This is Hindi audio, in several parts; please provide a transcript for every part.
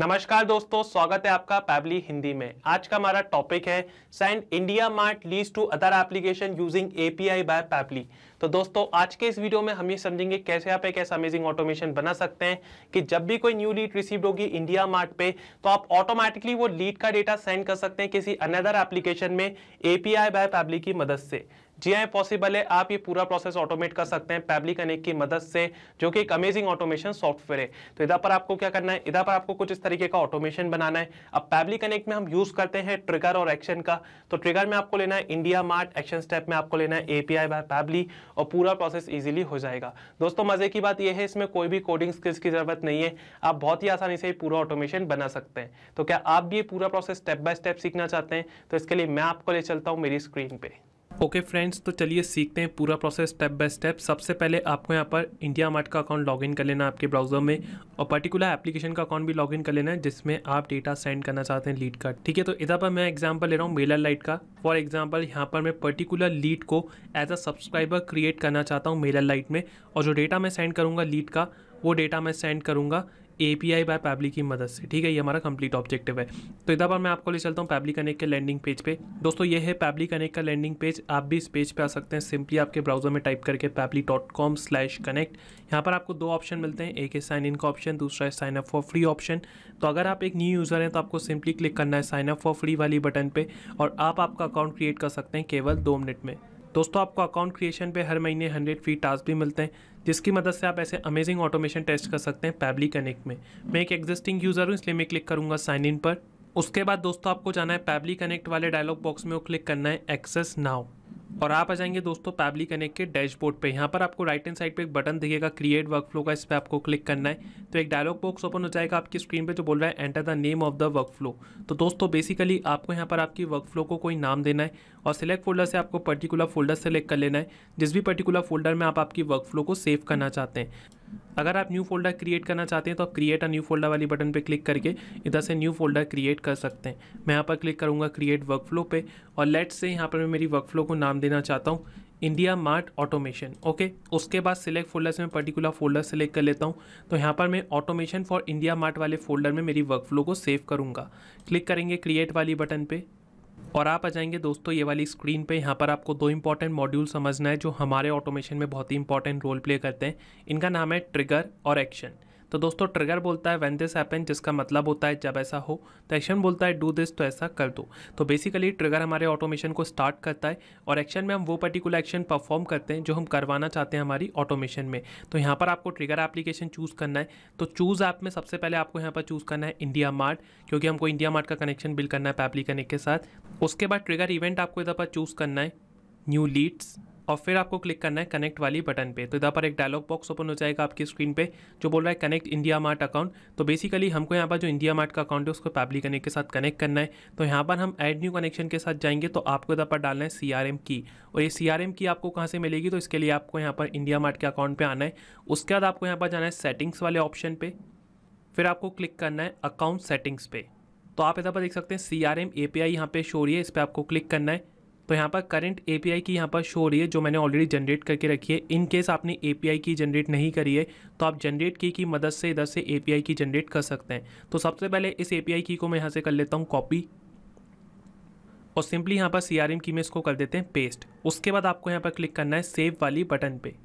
नमस्कार दोस्तों स्वागत है आपका पैबली हिंदी में आज का हमारा टॉपिक है send IndiaMART leads to other application using API by Pabbly तो दोस्तों आज के इस वीडियो में हम ये समझेंगे कैसे आप एक ऐसा अमेजिंग ऑटोमेशन बना सकते हैं कि जब भी कोई न्यू लीड रिसीव होगी इंडिया मार्ट पे तो आप ऑटोमेटिकली वो लीड का डेटा सेंड कर सकते हैं किसी अनदर एप्लीकेशन में एपीआई बाय पैबली की मदद से जी हाँ पॉसिबल है आप ये पूरा प्रोसेस ऑटोमेट कर सकते हैं पैबली कनेक्ट की मदद से जो कि एक अमेजिंग ऑटोमेशन सॉफ्टवेयर है तो इधर पर आपको क्या करना है इधर पर आपको कुछ इस तरीके का ऑटोमेशन बनाना है अब पैबली कनेक्ट में हम यूज करते हैं ट्रिगर और एक्शन का तो ट्रिगर में आपको लेना है इंडिया मार्ट एक्शन स्टेप में आपको लेना है एपीआई बाय पैबली और पूरा प्रोसेस ईजिली हो जाएगा दोस्तों मजे की बात यह है इसमें कोई भी कोडिंग स्किल्स की जरूरत नहीं है आप बहुत ही आसानी से पूरा ऑटोमेशन बना सकते हैं तो क्या आप भी पूरा प्रोसेस स्टेप बाय स्टेप सीखना चाहते हैं तो इसके लिए मैं आपको ले चलता हूँ मेरी स्क्रीन पर ओके okay फ्रेंड्स तो चलिए सीखते हैं पूरा प्रोसेस स्टेप बाय स्टेप सबसे पहले आपको यहाँ पर इंडिया मार्ट का अकाउंट लॉगिन कर लेना है आपके ब्राउज़र में और पर्टिकुलर एप्लीकेशन का अकाउंट भी लॉगिन कर लेना है जिसमें आप डेटा सेंड करना चाहते हैं लीड का ठीक है तो इधर पर मैं एग्जांपल ले रहा हूँ मेलर लाइट का फॉर एग्जाम्पल यहाँ पर मैं पर्टिकुलर लीड को एज अ सब्सक्राइबर क्रिएट करना चाहता हूँ मेलर लाइट में और जो डेटा मैं सेंड करूँगा लीड का वो डेटा मैं सेंड करूँगा A P I by Pabbly की मदद से ठीक है ये हमारा कंप्लीट ऑब्जेक्टिव है तो इधर पर मैं आपको ले चलता हूँ पैबली कनेक्ट के लैंडिंग पेज पे दोस्तों ये है पैबली कनेक्ट का लैंडिंग पेज आप भी इस पेज पे आ सकते हैं सिंपली आपके ब्राउजर में टाइप करके Pabbly dot com slash connect यहाँ पर आपको दो ऑप्शन मिलते हैं एक है साइन इन का ऑप्शन दूसरा है sign up for free option तो अगर आप एक न्यू यूज़र हैं तो आपको सिंपली क्लिक करना है साइन अप फॉर फ्री वाली बटन पर और आप आपका अकाउंट क्रिएट कर सकते हैं केवल दो मिनट में दोस्तों आपको अकाउंट क्रिएशन पे हर महीने हंड्रेड फ्री टास्क भी मिलते हैं जिसकी मदद से आप ऐसे अमेजिंग ऑटोमेशन टेस्ट कर सकते हैं पैबली कनेक्ट में मैं एक एग्जिस्टिंग यूज़र हूँ इसलिए मैं क्लिक करूँगा साइन इन पर उसके बाद दोस्तों आपको जाना है पैबली कनेक्ट वाले डायलॉग बॉक्स में वो क्लिक करना है एक्सेस नाउ और आप आ जाएंगे दोस्तों पैबली कनेक्ट के डैशबोर्ड पे यहाँ पर आपको राइट हैंड साइड पे एक बटन दिखेगा क्रिएट वर्कफ्लो का इस पर आपको क्लिक करना है तो एक डायलॉग बॉक्स ओपन हो जाएगा आपकी स्क्रीन पे जो बोल रहा है enter the name of the workflow तो दोस्तों बेसिकली आपको यहाँ पर आपकी वर्कफ्लो को कोई नाम देना है और सिलेक्ट फोल्डर से आपको पर्टिकुलर फोल्डर सेलेक्ट कर लेना है जिस भी पर्टिकुलर फोल्डर में आप आपकी वर्कफ्लो को सेव करना चाहते हैं अगर आप न्यू फोल्डर क्रिएट करना चाहते हैं तो आप क्रिएट अ न्यू फोल्डर वाली बटन पे क्लिक करके इधर से न्यू फोल्डर क्रिएट कर सकते हैं मैं यहाँ पर क्लिक करूँगा क्रिएट वर्कफ्लो पे और लेट से यहाँ पर मैं मेरी वर्कफ्लो को नाम देना चाहता हूँ इंडिया मार्ट ऑटोमेशन ओके उसके बाद सिलेक्ट फोल्डर से मैं पर्टिकुलर फोल्डर सेलेक्ट कर लेता हूँ तो यहाँ पर मैं ऑटोमेशन फॉर इंडिया मार्ट वाले फोल्डर में मेरी वर्कफ्लो को सेव करूँगा क्लिक करेंगे क्रिएट वाली बटन पर और आप आ जाएंगे दोस्तों ये वाली स्क्रीन पे यहाँ पर आपको दो इंपॉर्टेंट मॉड्यूल समझना है जो हमारे ऑटोमेशन में बहुत ही इंपॉर्टेंट रोल प्ले करते हैं इनका नाम है ट्रिगर और एक्शन तो दोस्तों ट्रिगर बोलता है वैन दिस हैपन जिसका मतलब होता है जब ऐसा हो तो एक्शन बोलता है डू दिस तो ऐसा कर दो तो बेसिकली ट्रिगर हमारे ऑटोमेशन को स्टार्ट करता है और एक्शन में हम वो पर्टिकुलर एक्शन परफॉर्म करते हैं जो हम करवाना चाहते हैं हमारी ऑटोमेशन में तो यहाँ पर आपको ट्रिगर एप्लीकेशन चूज़ करना है तो चूज़ ऐप में सबसे पहले आपको यहाँ पर चूज़ करना है इंडिया मार्ट क्योंकि हमको इंडिया मार्ट का कनेक्शन बिल करना है पैपली कनेक्ट के साथ उसके बाद ट्रिगर इवेंट आपको इधर पर चूज़ करना है न्यू लीड्स और फिर आपको क्लिक करना है कनेक्ट वाली बटन पे तो यहाँ पर एक डायलॉग बॉक्स ओपन हो जाएगा आपकी स्क्रीन पे जो बोल रहा है कनेक्ट इंडिया मार्ट अकाउंट तो बेसिकली हमको यहाँ पर जो इंडिया मार्ट का अकाउंट है उसको पैबली कनेक्ट के साथ कनेक्ट करना है तो यहाँ पर हम एड न्यू कनेक्शन के साथ जाएंगे तो आपको यहाँ पर डालना है सी की और ये सी की आपको कहाँ से मिलेगी तो इसके लिए आपको यहाँ पर इंडिया मार्ट के अकाउंट पर आना है उसके बाद आपको यहाँ पर जाना है सेटिंग्स वाले ऑप्शन पर फिर आपको क्लिक करना है अकाउंट सेटिंग्स पे तो आप यहाँ पर देख सकते हैं C R M A P I यहाँ पे शो रही है इस पर आपको क्लिक करना है तो यहाँ पर करंट ए की यहाँ पर शो हो रही है जो मैंने ऑलरेडी जनरेट करके रखी है इन केस आपने ए की जनरेट नहीं करी है तो आप जनरेट की की मदद से इधर से ए की जनरेट कर सकते हैं तो सबसे पहले इस ए की को मैं यहाँ से कर लेता हूँ कॉपी और सिंपली यहाँ पर सी आर की में इसको कर देते हैं पेस्ट उसके बाद आपको यहाँ पर क्लिक करना है सेव वाली बटन पर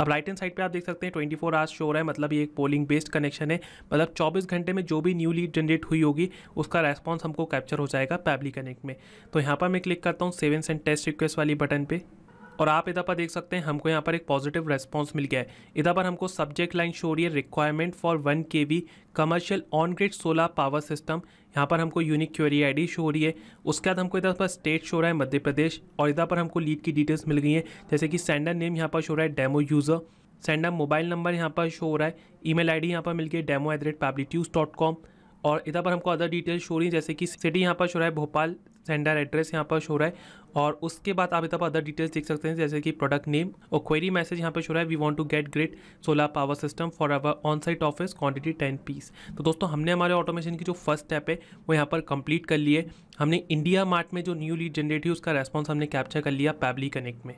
अब राइट हैंड साइड पे आप देख सकते हैं 24 फोर आवर्स शो रहा है मतलब ये एक पोलिंग बेस्ड कनेक्शन है मतलब 24 घंटे में जो भी न्यू लीड जनरेट हुई होगी उसका रेस्पॉन्स हमको कैप्चर हो जाएगा पैबली कनेक्ट में तो यहाँ पर मैं क्लिक करता हूँ सेवन सेंट टेस्ट रिक्वेस्ट वाली बटन पर और आप इधर पर देख सकते हैं हमको यहाँ पर एक पॉजिटिव रेस्पॉन्स मिल गया है इधर पर हमको सब्जेक्ट लाइन शो रही है requirement for one K V commercial on grid solar power system यहाँ पर हमको यूनिक आई डी शो हो रही है उसके बाद हमको इधर पर स्टेट शो रहा है मध्य प्रदेश और इधर पर हमको लीड की डिटेल्स मिल गई हैं जैसे कि सेंडर नेम यहाँ पर शो रहा है demo user sender mobile number यहाँ पर शो हो रहा है ईमेल आईडी यहाँ पर मिल गई डेमो एट द रेट और इधर पर हमको अदर डिटेल्स शो रही है जैसे कि सिटी यहाँ पर शो रहा है भोपाल सेंडर एड्रेस यहाँ पर शो रहा है और उसके बाद आप इतना अदर डिटेल्स देख सकते हैं जैसे कि प्रोडक्ट नेम और क्वेरी मैसेज यहाँ पर शो रहा है we want to get great solar power system for our on site office quantity ten piece तो दोस्तों हमने हमारे ऑटोमेशन की जो फर्स्ट स्टेप है वो यहाँ पर कंप्लीट कर लिए हमने इंडिया मार्ट में जो न्यू लीड जनरेट हुई उसका रेस्पॉन्स हमने कैप्चर कर लिया पैबली कनेक्ट में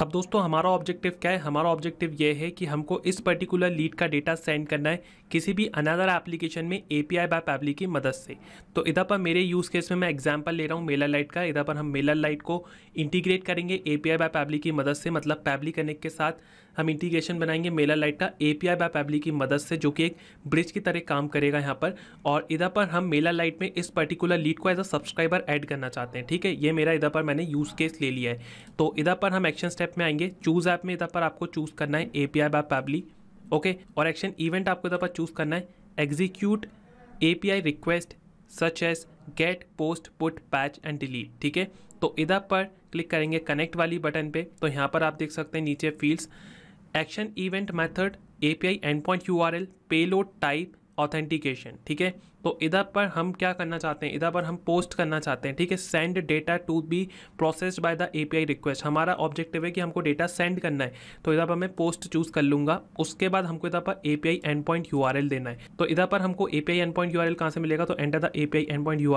अब दोस्तों हमारा ऑब्जेक्टिव क्या है हमारा ऑब्जेक्टिव ये है कि हमको इस पर्टिकुलर लीड का डेटा सेंड करना है किसी भी अनदर एप्लीकेशन में A P I by Pabbly की मदद से तो इधर पर मेरे यूज़ केस में मैं एग्जांपल ले रहा हूँ मेलर लाइट का इधर पर हम मेलर लाइट को इंटीग्रेट करेंगे A P I by Pabbly की मदद से मतलब पैबली कनेक्ट के साथ हम इंटीग्रेशन बनाएंगे मेला लाइट का ए पी आई की मदद से जो कि एक ब्रिज की तरह काम करेगा यहाँ पर और इधर पर हम मेला लाइट में इस पर्टिकुलर लीड को एज अ सब्सक्राइबर ऐड करना चाहते हैं ठीक है ये मेरा इधर पर मैंने यूज़ केस ले लिया है तो इधर पर हम एक्शन स्टेप में आएंगे चूज़ ऐप में इधर पर आपको चूज़ करना है ए पी आई ओके और एक्शन इवेंट आपको इधर पर चूज़ करना है execute A P I request such as get post put patch and delete ठीक है तो इधर पर क्लिक करेंगे कनेक्ट वाली बटन पे तो यहाँ पर आप देख सकते हैं नीचे fields action event method API endpoint पे पेलोड टाइप ऑथेंटिकेशन ठीक है तो इधर पर हम क्या करना चाहते हैं इधर पर हम पोस्ट करना चाहते हैं ठीक है send data to be processed by the API request हमारा ऑब्जेक्टिव है कि हमको डेटा सेंड करना है तो इधर पर मैं पोस्ट चूज कर लूँगा उसके बाद हमको इधर पर एपीआई एंड पॉइंट यू देना है तो इधर पर हमको एपीआई एंड पॉइंट यू कहाँ से मिलेगा तो enter the API endpoint URL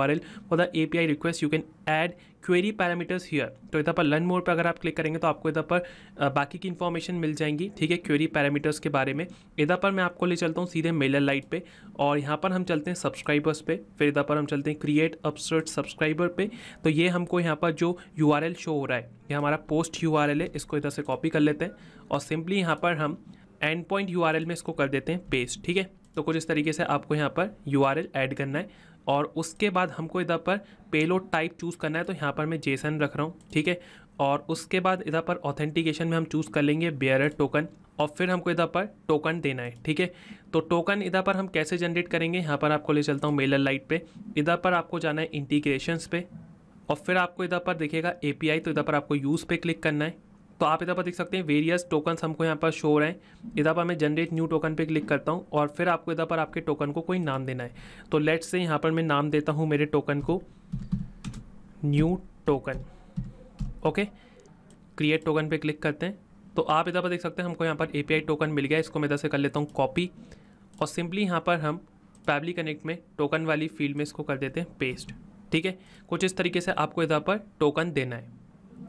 for the API request you can add query parameters here तो इधर पर लर्न मोड पर अगर आप क्लिक करेंगे तो आपको इधर पर बाकी की इन्फॉर्मेशन मिल जाएंगी ठीक है क्वेरी पैरामीटर्स के बारे में इधर पर मैं आपको ले चलता हूँ सीधे मेलर लाइट पे और यहाँ पर हम चलते हैं सब सब्सक्राइबर्स पे फिर इधर पर हम चलते हैं क्रिएट अपसर्ट सब्सक्राइबर पे तो ये हमको यहाँ पर जो यू शो हो रहा है ये हमारा पोस्ट यू है इसको इधर से कॉपी कर लेते हैं और सिंपली यहाँ पर हम एंड पॉइंट यू में इसको कर देते हैं पेस्ट ठीक है तो कुछ इस तरीके से आपको यहाँ पर यू ऐड करना है और उसके बाद हमको इधर पर पेलोड टाइप चूज़ करना है तो यहाँ पर मैं जेसन रख रहा हूँ ठीक है और उसके बाद इधर पर ऑथेंटिकेशन में हम चूज़ कर लेंगे बेयर टोकन और फिर हमको इधर पर टोकन देना है ठीक है तो टोकन इधर पर हम कैसे जनरेट करेंगे यहाँ पर आपको ले चलता हूँ मेलर लाइट पे इधर पर आपको जाना है इंटीग्रेशंस पे और फिर आपको इधर पर दिखेगा एपीआई तो इधर पर आपको यूज़ पे क्लिक करना है तो आप इधर पर देख सकते हैं वेरियस टोकन्स हमको यहाँ पर शो रहे हैं इधर पर मैं जनरेट न्यू टोकन पे क्लिक करता हूँ और फिर आपको इधर पर आपके टोकन को कोई नाम देना है तो लेट से यहाँ पर मैं नाम देता हूँ मेरे टोकन को new token okay create token पे क्लिक करते हैं तो आप इधर पर देख सकते हैं हमको यहाँ पर ए टोकन मिल गया इसको मैं इधर से कर लेता हूँ कॉपी और सिंपली यहाँ पर हम पैबली कनेक्ट में टोकन वाली फील्ड में इसको कर देते हैं पेस्ट ठीक है कुछ इस तरीके से आपको इधर पर टोकन देना है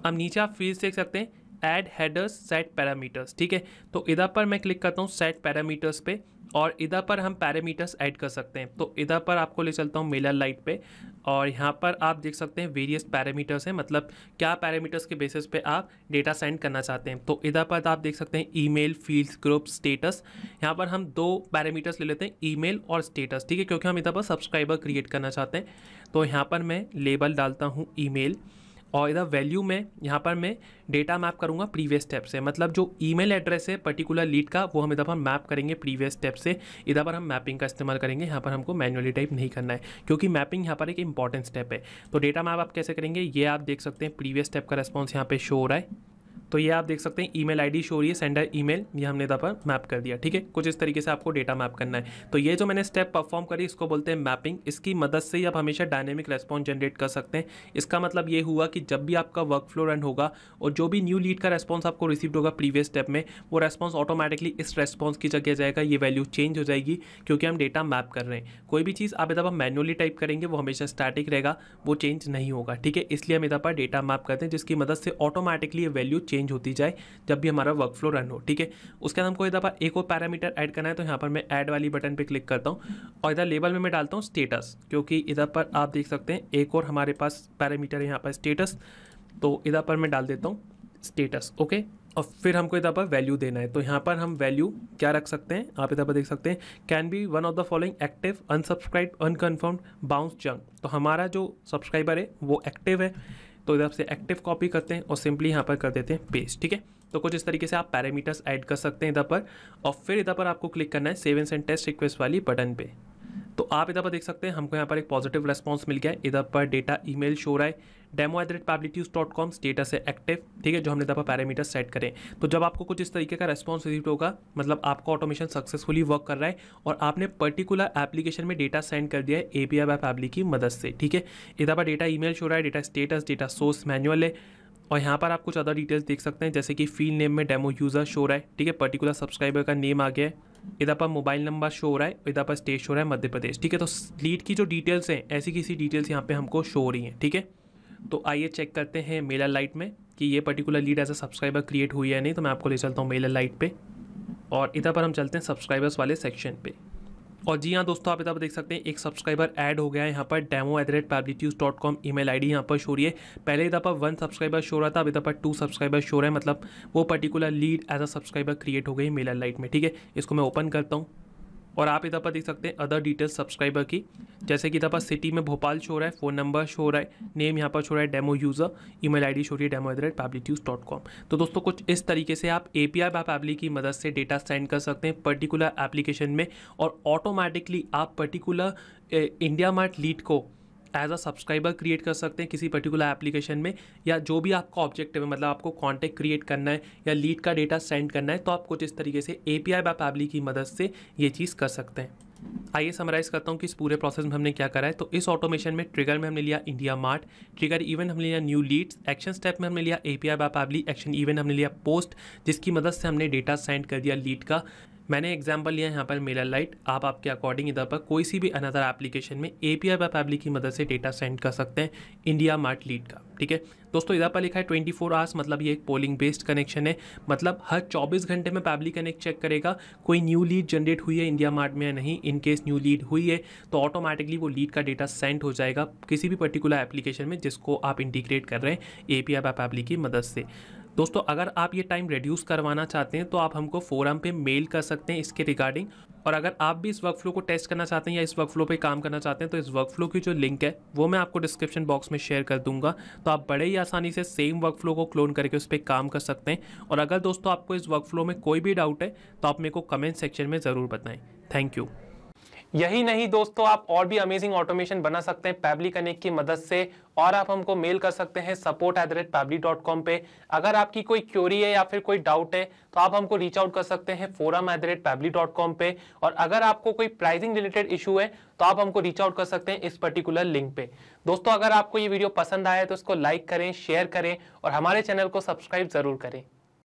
अब नीचे आप फीस देख सकते हैं एड हेडर्स सेट पैरामीटर्स ठीक है तो इधर पर मैं क्लिक करता हूँ सेट पैरामीटर्स पे और इधर पर हम पैरामीटर्स ऐड कर सकते हैं तो इधर पर आपको ले चलता हूँ मेलर लाइट पे और यहाँ पर आप देख सकते हैं वेरियस पैरामीटर्स हैं मतलब क्या पैरामीटर्स के बेसिस पे आप डेटा सेंड करना चाहते हैं तो इधर पर आप देख सकते हैं ईमेल फील्ड्स ग्रुप स्टेटस यहाँ पर हम दो पैरामीटर्स ले लेते हैं ईमेल और स्टेटस ठीक है क्योंकि हम इधर पर सब्सक्राइबर क्रिएट करना चाहते हैं तो यहाँ पर मैं लेबल डालता हूँ ई और इधर वैल्यू में यहाँ पर मैं डेटा मैप करूँगा प्रीवियस स्टेप से मतलब जो ईमेल एड्रेस है पर्टिकुलर लीड का वो हम इधर पर मैप करेंगे प्रीवियस स्टेप से इधर पर हम मैपिंग का इस्तेमाल करेंगे यहाँ पर हमको मैनुअली टाइप नहीं करना है क्योंकि मैपिंग यहाँ पर एक इंपॉर्टेंट स्टेप है तो डेटा मैप आप कैसे करेंगे ये आप देख सकते हैं प्रीवियस स्टेप का रेस्पॉन्स यहाँ पर शो हो रहा है तो ये आप देख सकते हैं ईमेल आईडी शो रही है सेंडर ईमेल ये हमने यहाँ पर मैप कर दिया ठीक है कुछ इस तरीके से आपको डेटा मैप करना है तो ये जो मैंने स्टेप परफॉर्म करी इसको बोलते हैं मैपिंग इसकी मदद से ही आप हमेशा डायनेमिक रेस्पॉन्स जनरेट कर सकते हैं इसका मतलब ये हुआ कि जब भी आपका वर्क फ्लो रन होगा और जो भी न्यू लीड का रेस्पॉन्स आपको रिसीव होगा प्रीवियस स्टेप में वो रेस्पॉन्स ऑटोमेटिकली इस रेस्पॉन्स की जगह जाएगा ये वैल्यू चेंज हो जाएगी क्योंकि हम डेटा मैप कर रहे हैं कोई भी चीज़ आप इधर पर मैनुअली टाइप करेंगे वो हमेशा स्टैटिक रहेगा वो चेंज नहीं होगा ठीक है इसलिए हम इधर पर डेटा मैप करते हैं जिसकी मदद से ऑटोमेटिकली ये वैल्यू चेंज होती जाए जब भी हमारा वर्क फ्लो रन हो ठीक है उसके बाद हमको इधर पर एक और पैरामीटर ऐड करना है तो यहाँ पर मैं ऐड वाली बटन पर क्लिक करता हूँ और इधर लेबल में मैं डालता हूँ स्टेटस क्योंकि इधर पर आप देख सकते हैं एक और हमारे पास पैरामीटर है यहाँ पर स्टेटस तो इधर पर मैं डाल देता हूँ स्टेटस ओके और फिर हमको इधर पर वैल्यू देना है तो यहाँ पर हम वैल्यू क्या रख सकते हैं आप इधर पर देख सकते हैं can be one of the following active unsubscribe unconfirmed bounce junk तो हमारा जो सब्सक्राइबर है वो एक्टिव है तो इधर से एक्टिव कॉपी करते हैं और सिंपली यहाँ पर कर देते हैं पेस्ट ठीक है तो कुछ इस तरीके से आप पैरामीटर्स ऐड कर सकते हैं इधर पर और फिर इधर पर आपको क्लिक करना है सेवन एंड टेस्ट रिक्वेस्ट वाली बटन पे तो आप इधर पर देख सकते हैं हमको यहाँ पर एक पॉजिटिव रेस्पॉन्स मिल गया है इधर पर डेटा ई शो रहा है demo at the rate public dot status है एक्टिव ठीक है जो हमने दफा पैरामीटर सेट करें तो जब आपको कुछ इस तरीके का रेस्पॉन्स रिसीव होगा मतलब आपका ऑटोमेशन सक्सेसफुली वर्क कर रहा है और आपने पर्टिकुलर एप्लीकेशन में डेटा सेंड कर दिया है ए पी आई पब्लिक की मदद से ठीक है इधर पर डेटा ई मेल शो रहा है data status data source manual है और यहाँ पर आप कुछ अदर डिटेल्स देख सकते हैं जैसे कि फील नेम में डेमो यूज़र शो रहा है ठीक है पर्टिकुलर सब्सक्राइबर का नेम आ गया है इधर पर मोबाइल नंबर शो हो रहा है इधर पर स्टेट शो रहा है मध्य प्रदेश ठीक है तो लीड की जो डिटेल्स हैं ऐसी किसी डिटेल्स यहाँ पे हमको शो हो रही हैं ठीक है तो आइए चेक करते हैं मेलर लाइट में कि ये particular lead as a subscriber create हुई है नहीं तो मैं आपको ले चलता हूँ मेलर लाइट पर और इधर पर हम चलते हैं सब्सक्राइबर्स वाले सेक्शन पर और जी हाँ दोस्तों आप इधर पर देख सकते हैं एक सब्सक्राइबर ऐड हो गया है यहाँ पर डेमो एट द रेट पैब्लिट्यूज dot com email I D यहाँ पर शो रही है पहले इधर पर वन सब्सक्राइबर शो रहा था अब इधर पर टू सब्सक्राइबर शो रहा है मतलब वो particular lead as a subscriber create हो गई मेलर लाइट में ठीक है इसको मैं ओपन करता हूँ और आप इधर पर देख सकते हैं अदर डिटेल्स सब्सक्राइबर की जैसे कि इधर पर सिटी में भोपाल शो रहा है फ़ोन नंबर शो रहा है नेम यहाँ पर शो रहा है demo user email I D show रही है डेमो डॉट कॉम तो दोस्तों कुछ इस तरीके से आप ए पी आई की मदद से डेटा सेंड कर सकते हैं पर्टिकुलर एप्लीकेशन में और ऑटोमेटिकली आप पर्टिकुलर इंडिया मार्ट लीड को एज अ सब्सक्राइबर क्रिएट कर सकते हैं किसी पर्टिकुलर एप्लीकेशन में या जो भी आपका ऑब्जेक्टिव है मतलब आपको कॉन्टैक्ट क्रिएट करना है या लीड का डेटा सेंड करना है तो आप कुछ इस तरीके से ए पी आई की मदद से ये चीज़ कर सकते हैं आइए समराइज़ करता हूँ कि इस पूरे प्रोसेस में हमने क्या करा है तो इस ऑटोमेशन में ट्रिगर में हमने लिया इंडिया मार्ट ट्रिगर इवेंट हमने लिया न्यू लीड्स एक्शन स्टेप में हमने लिया A P I action event हमने लिया पोस्ट जिसकी मदद से हमने डेटा सेंड कर दिया लीड का मैंने एग्जाम्पल लिया यहाँ पर मेलर लाइट आप आपके अकॉर्डिंग इधर पर कोई सी भी अनदर एप्लीकेशन में ए पी आई की मदद से डेटा सेंड कर सकते हैं इंडिया मार्ट लीड का ठीक है दोस्तों इधर पर लिखा है 24 फोर आवर्स मतलब ये एक पोलिंग बेस्ड कनेक्शन है मतलब हर 24 घंटे में पब्लिक कनेक्ट चेक करेगा कोई न्यू लीड जनरेट हुई है इंडिया मार्ट में या नहीं इन केस न्यू लीड हुई है तो ऑटोमेटिकली वो लीड का डेटा सेंड हो जाएगा किसी भी पर्टिकुलर एप्लीकेशन में जिसको आप इंटीग्रेट कर रहे हैं ए पी आई की मदद से दोस्तों अगर आप ये टाइम रिड्यूस करवाना चाहते हैं तो आप हमको फोरम पे मेल कर सकते हैं इसके रिगार्डिंग और अगर आप भी इस वर्क फ्लो को टेस्ट करना चाहते हैं या इस वर्क फ्लो पर काम करना चाहते हैं तो इस वर्क फ्लो की जो लिंक है वो मैं आपको डिस्क्रिप्शन बॉक्स में शेयर कर दूंगा तो आप बड़े ही आसानी से सेम वर्क फ्लो को क्लोन करके उस पर काम कर सकते हैं और अगर दोस्तों आपको इस वर्क फ्लो में कोई भी डाउट है तो आप मेरे को कमेंट सेक्शन में ज़रूर बताएँ थैंक यू यही नहीं दोस्तों आप और भी अमेजिंग ऑटोमेशन बना सकते हैं पैबली कनेक्ट की मदद से और आप हमको मेल कर सकते हैं support at the rate Pabbly dot com पर अगर आपकी कोई क्योरी है या फिर कोई डाउट है तो आप हमको रीच आउट कर सकते हैं forum at the rate Pabbly dot com पर और अगर आपको कोई प्राइसिंग रिलेटेड इशू है तो आप हमको रीच आउट कर सकते हैं इस पर्टिकुलर लिंक पे दोस्तों अगर आपको ये वीडियो पसंद आया तो इसको लाइक करें शेयर करें और हमारे चैनल को सब्सक्राइब जरूर करें